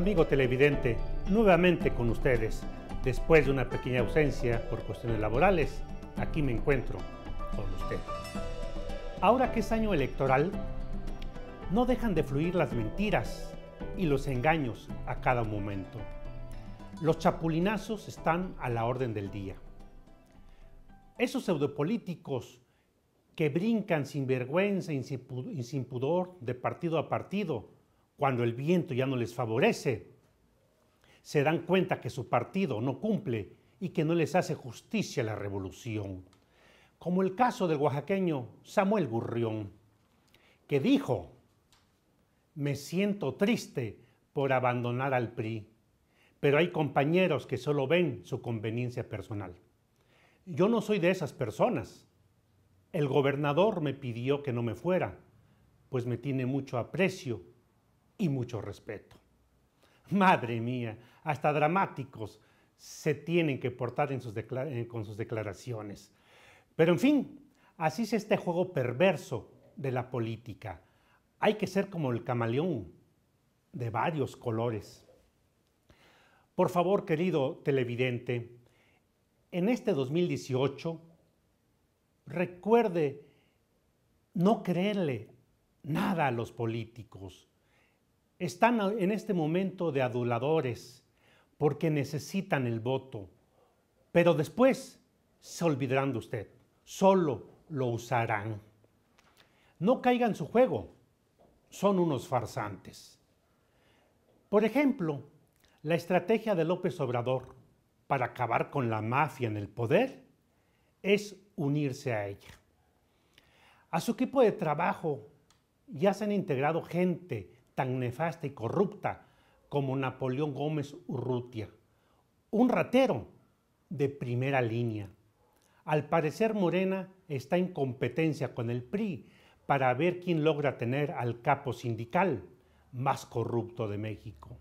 amigo televidente, nuevamente con ustedes. Después de una pequeña ausencia por cuestiones laborales, aquí me encuentro con usted. Ahora que es año electoral, no dejan de fluir las mentiras y los engaños a cada momento. Los chapulinazos están a la orden del día. Esos pseudopolíticos que brincan sin vergüenza y sin pudor de partido a partido, cuando el viento ya no les favorece, se dan cuenta que su partido no cumple y que no les hace justicia la revolución. Como el caso del oaxaqueño Samuel Gurrión, que dijo, me siento triste por abandonar al PRI, pero hay compañeros que solo ven su conveniencia personal. Yo no soy de esas personas. El gobernador me pidió que no me fuera, pues me tiene mucho aprecio y mucho respeto. Madre mía, hasta dramáticos se tienen que portar en sus eh, con sus declaraciones. Pero en fin, así es este juego perverso de la política. Hay que ser como el camaleón de varios colores. Por favor, querido televidente, en este 2018, recuerde no creerle nada a los políticos están en este momento de aduladores porque necesitan el voto, pero después se olvidarán de usted, solo lo usarán. No caigan su juego, son unos farsantes. Por ejemplo, la estrategia de López Obrador para acabar con la mafia en el poder es unirse a ella. A su equipo de trabajo ya se han integrado gente tan nefasta y corrupta como Napoleón Gómez Urrutia, un ratero de primera línea. Al parecer Morena está en competencia con el PRI para ver quién logra tener al capo sindical más corrupto de México.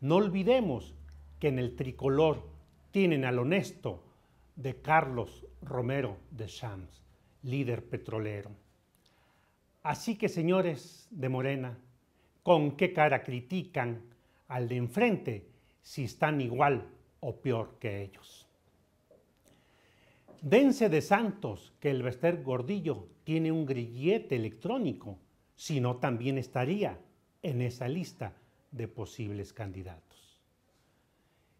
No olvidemos que en el tricolor tienen al honesto de Carlos Romero de Shams, líder petrolero. Así que señores de Morena, con qué cara critican al de enfrente si están igual o peor que ellos. Dense de santos que el Bester Gordillo tiene un grillete electrónico, si no también estaría en esa lista de posibles candidatos.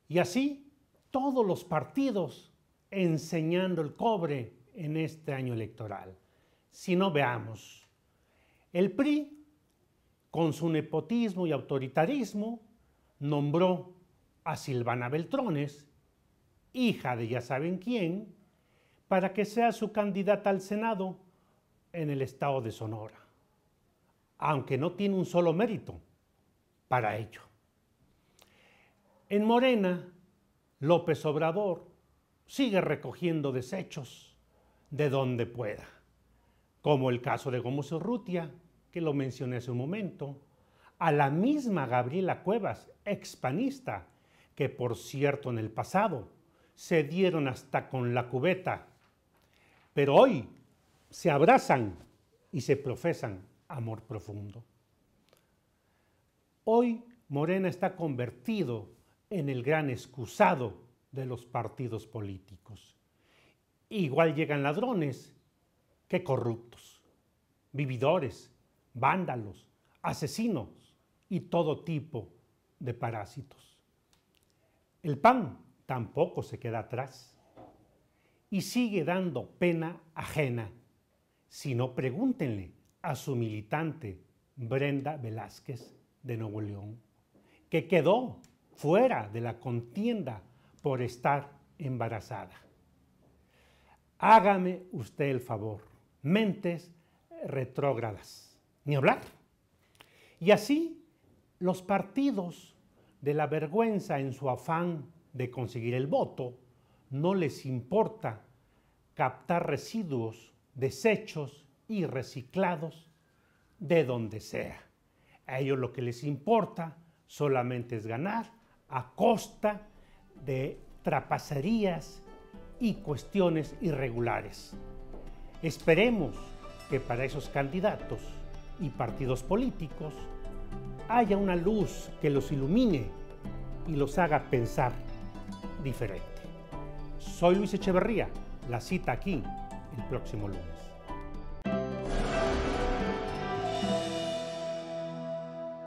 Y así todos los partidos enseñando el cobre en este año electoral. Si no veamos, el PRI con su nepotismo y autoritarismo, nombró a Silvana Beltrones, hija de ya saben quién, para que sea su candidata al Senado en el estado de Sonora, aunque no tiene un solo mérito para ello. En Morena, López Obrador sigue recogiendo desechos de donde pueda, como el caso de Gómez Urrutia, lo mencioné hace un momento, a la misma Gabriela Cuevas, expanista, que por cierto en el pasado se dieron hasta con la cubeta, pero hoy se abrazan y se profesan amor profundo. Hoy Morena está convertido en el gran excusado de los partidos políticos. Igual llegan ladrones que corruptos, vividores, vándalos, asesinos y todo tipo de parásitos. El pan tampoco se queda atrás y sigue dando pena ajena. Si no, pregúntenle a su militante Brenda Velázquez de Nuevo León, que quedó fuera de la contienda por estar embarazada. Hágame usted el favor, mentes retrógradas ni hablar. Y así los partidos de la vergüenza en su afán de conseguir el voto, no les importa captar residuos, desechos y reciclados de donde sea. A ellos lo que les importa solamente es ganar a costa de trapacerías y cuestiones irregulares. Esperemos que para esos candidatos y partidos políticos, haya una luz que los ilumine y los haga pensar diferente. Soy Luis Echeverría, la cita aquí el próximo lunes.